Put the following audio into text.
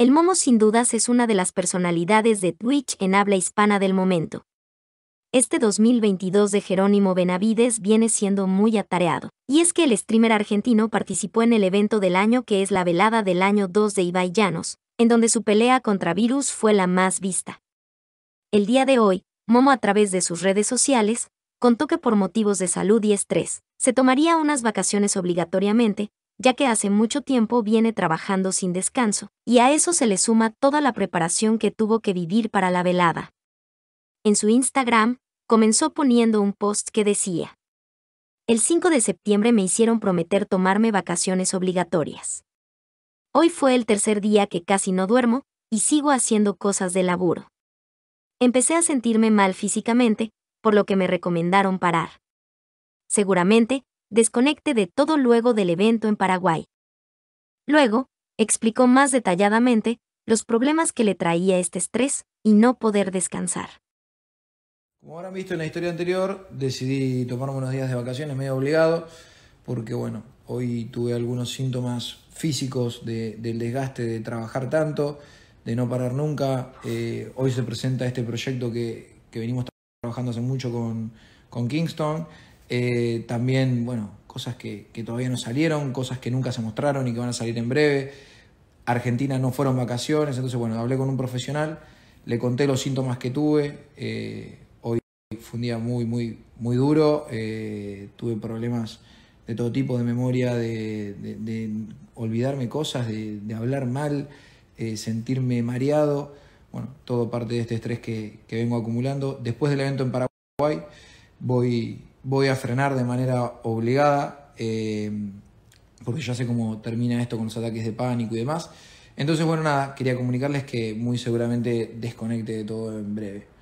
el Momo sin dudas es una de las personalidades de Twitch en habla hispana del momento. Este 2022 de Jerónimo Benavides viene siendo muy atareado, y es que el streamer argentino participó en el evento del año que es la velada del año 2 de Ibai Llanos, en donde su pelea contra Virus fue la más vista. El día de hoy, Momo a través de sus redes sociales, contó que por motivos de salud y estrés, se tomaría unas vacaciones obligatoriamente, ya que hace mucho tiempo viene trabajando sin descanso, y a eso se le suma toda la preparación que tuvo que vivir para la velada. En su Instagram, comenzó poniendo un post que decía, El 5 de septiembre me hicieron prometer tomarme vacaciones obligatorias. Hoy fue el tercer día que casi no duermo, y sigo haciendo cosas de laburo. Empecé a sentirme mal físicamente, por lo que me recomendaron parar. Seguramente, desconecte de todo luego del evento en Paraguay. Luego, explicó más detalladamente los problemas que le traía este estrés y no poder descansar. Como habrán visto en la historia anterior, decidí tomarme unos días de vacaciones medio obligado, porque bueno, hoy tuve algunos síntomas físicos del desgaste de trabajar tanto, de no parar nunca. Eh, hoy se presenta este proyecto que, que venimos trabajando hace mucho con, con Kingston eh, también, bueno, cosas que, todavía no salieron, cosas que nunca se mostraron y que van a salir en breve. Argentina no fueron vacaciones, entonces, bueno, hablé con un profesional, le conté los síntomas que tuve. Eh, hoy fue un día muy, muy, muy duro. Eh, tuve problemas de todo tipo de memoria, de, olvidarme cosas, de, hablar mal, sentirme mareado. Bueno, todo parte de este estrés que, que vengo acumulando. Después del evento en Paraguay, voy voy a frenar de manera obligada, eh, porque ya sé cómo termina esto con los ataques de pánico y demás. Entonces, bueno, nada, quería comunicarles que muy seguramente desconecte de todo en breve.